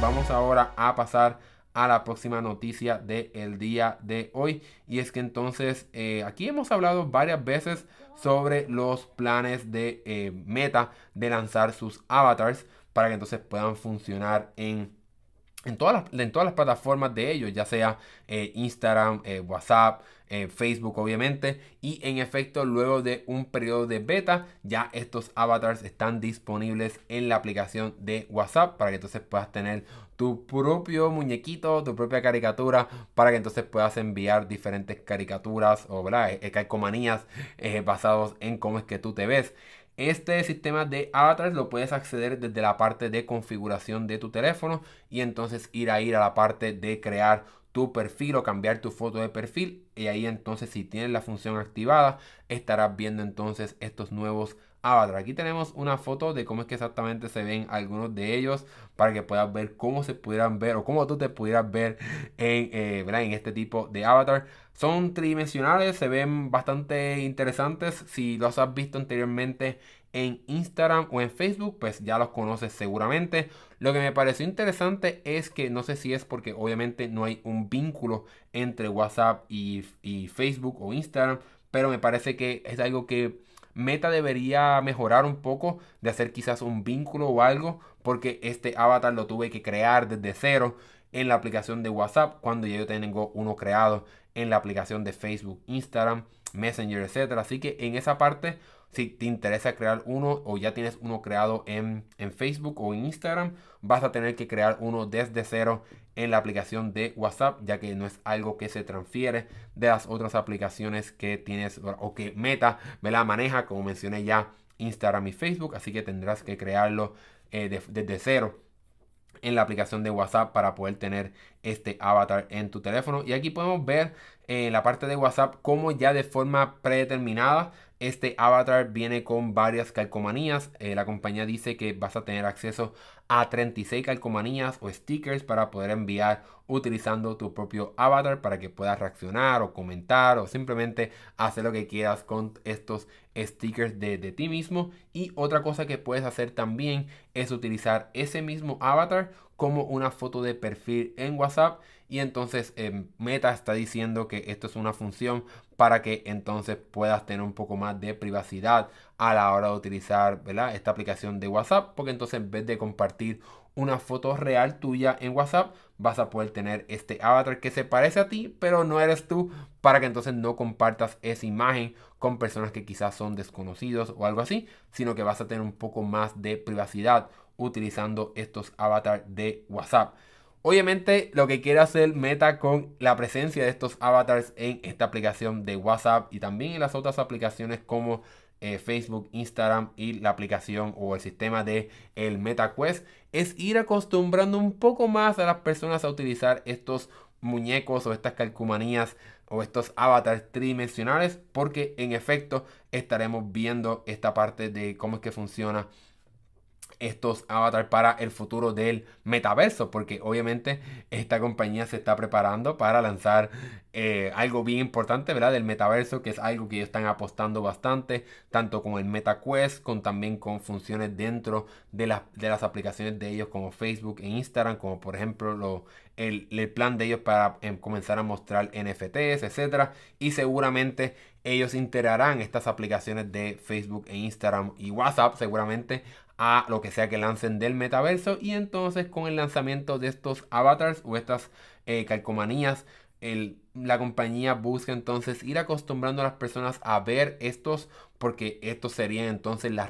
vamos ahora a pasar a la próxima noticia del día de hoy. Y es que entonces eh, aquí hemos hablado varias veces sobre los planes de eh, Meta de lanzar sus avatars para que entonces puedan funcionar en en todas, las, en todas las plataformas de ellos, ya sea eh, Instagram, eh, WhatsApp, eh, Facebook obviamente. Y en efecto, luego de un periodo de beta, ya estos avatars están disponibles en la aplicación de WhatsApp para que entonces puedas tener tu propio muñequito, tu propia caricatura, para que entonces puedas enviar diferentes caricaturas o ¿verdad? calcomanías basados en cómo es que tú te ves. Este sistema de avatars lo puedes acceder desde la parte de configuración de tu teléfono y entonces ir a ir a la parte de crear tu perfil o cambiar tu foto de perfil y ahí entonces si tienes la función activada estarás viendo entonces estos nuevos Avatar. Aquí tenemos una foto de cómo es que exactamente se ven algunos de ellos para que puedas ver cómo se pudieran ver o cómo tú te pudieras ver eh, en, este tipo de avatar. Son tridimensionales, se ven bastante interesantes. Si los has visto anteriormente en Instagram o en Facebook, pues ya los conoces seguramente. Lo que me pareció interesante es que no sé si es porque obviamente no hay un vínculo entre WhatsApp y Facebook o Instagram, pero me parece que es algo que Meta debería mejorar un poco, de hacer quizás un vínculo o algo, porque este avatar lo tuve que crear desde cero en la aplicación de WhatsApp, cuando ya yo tengo uno creado en la aplicación de Facebook, Instagram Messenger, etcétera. Así que en esa parte, si te interesa crear uno o ya tienes uno creado en, Facebook o en Instagram, vas a tener que crear uno desde cero en la aplicación de WhatsApp, ya que no es algo que se transfiere de las otras aplicaciones que tienes o que Meta me la maneja, como mencioné ya, Instagram y Facebook. Así que tendrás que crearlo eh, desde cero en la aplicación de WhatsApp para poder tener este avatar en tu teléfono. Y aquí podemos ver en eh, la parte de WhatsApp cómo ya de forma predeterminada este avatar viene con varias calcomanías. Eh, la compañía dice que vas a tener acceso a 36 calcomanías o stickers para poder enviar utilizando tu propio avatar para que puedas reaccionar o comentar o simplemente hacer lo que quieras con estos stickers de, de ti mismo. Y otra cosa que puedes hacer también es utilizar ese mismo avatar como una foto de perfil en WhatsApp y entonces em, Meta está diciendo que esto es una función para que entonces puedas tener un poco más de privacidad a la hora de utilizar esta aplicación de WhatsApp porque entonces en vez de compartir una foto real tuya en WhatsApp, vas a poder tener este avatar que se parece a ti, pero no eres tú, para que entonces no compartas esa imagen con personas que quizás son desconocidos o algo así, sino que vas a tener un poco más de privacidad utilizando estos avatars de WhatsApp. Obviamente lo que quiere hacer Meta con la presencia de estos avatars en esta aplicación de WhatsApp y también en las otras aplicaciones como eh, Facebook, Instagram y la aplicación o el sistema de el MetaQuest es ir acostumbrando un poco más a las personas a utilizar estos muñecos o estas calcumanías o estos avatars tridimensionales porque en efecto estaremos viendo esta parte de cómo es que funciona estos avatar para el futuro del metaverso, porque obviamente esta compañía se está preparando para lanzar eh, algo bien importante, ¿verdad? Del metaverso, que es algo que ellos están apostando bastante, tanto con el MetaQuest, con también con funciones dentro de, de las aplicaciones de ellos como Facebook e Instagram, como por ejemplo lo, el, plan de ellos para em, comenzar a mostrar NFTs, etcétera, y seguramente ellos integrarán estas aplicaciones de Facebook e Instagram y WhatsApp seguramente a lo que sea que lancen del metaverso y entonces con el lanzamiento de estos avatars o estas eh, calcomanías, la compañía busca entonces ir acostumbrando a las personas a ver estos porque esto sería entonces la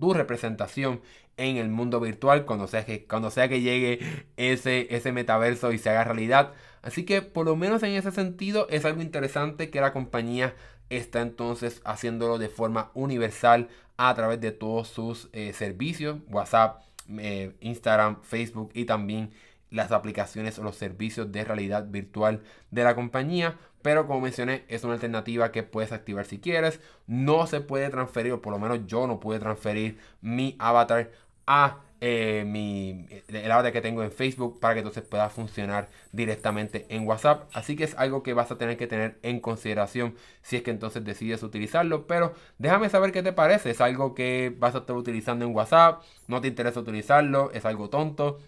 tu representación en el mundo virtual cuando sea que, cuando sea que llegue ese, ese metaverso y se haga realidad. Así que por lo menos en ese sentido es algo interesante que la compañía está entonces haciéndolo de forma universal a través de todos sus eh, servicios, WhatsApp, eh, Instagram, Facebook y también las aplicaciones o los servicios de realidad virtual de la compañía. Pero como mencioné, es una alternativa que puedes activar si quieres. No se puede transferir, o por lo menos yo no pude transferir mi avatar a eh, mi, eh, el avatar que tengo en Facebook para que entonces pueda funcionar directamente en WhatsApp. Así que es algo que vas a tener que tener en consideración si es que entonces decides utilizarlo. Pero déjame saber qué te parece. ¿Es algo que vas a estar utilizando en WhatsApp? ¿No te interesa utilizarlo? ¿Es algo tonto?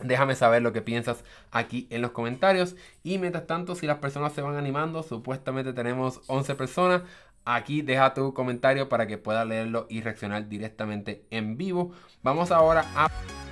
Déjame saber lo que piensas aquí en los comentarios. Y mientras tanto, si las personas se van animando, supuestamente tenemos 11 personas. Aquí deja tu comentario para que pueda leerlo y reaccionar directamente en vivo. Vamos ahora a...